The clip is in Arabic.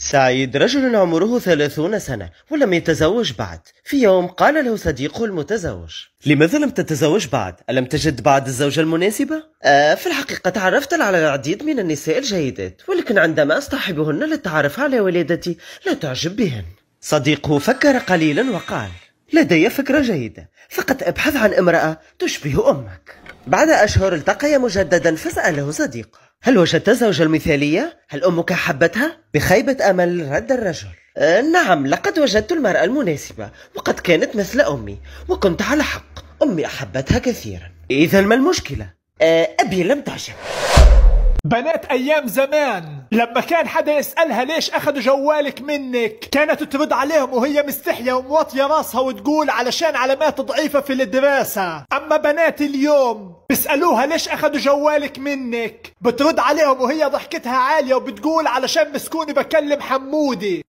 سعيد رجل عمره ثلاثون سنة ولم يتزوج بعد في يوم قال له صديقه المتزوج لماذا لم تتزوج بعد؟ ألم تجد بعد الزوجة المناسبة؟ آه في الحقيقة تعرفت على العديد من النساء الجيدات ولكن عندما أصطحبهن للتعرف على والدتي لا تعجب بهن صديقه فكر قليلا وقال لدي فكرة جيدة فقط ابحث عن امرأة تشبه أمك بعد أشهر التقيا مجددا فسأله صديقه هل وجدت زوجة المثالية؟ هل أمك حبتها؟ بخيبة أمل رد الرجل أه نعم لقد وجدت المرأة المناسبة وقد كانت مثل أمي وكنت على حق أمي أحبتها كثيرا إذا ما المشكلة؟ أه أبي لم تعجب بنات ايام زمان لما كان حدا يسالها ليش اخذوا جوالك منك كانت ترد عليهم وهي مستحيه ومواطيه راسها وتقول علشان علامات ضعيفه في الدراسه أما بنات اليوم بيسألوها ليش اخذوا جوالك منك بترد عليهم وهي ضحكتها عالية وبتقول علشان مسكوني بكلم حمودي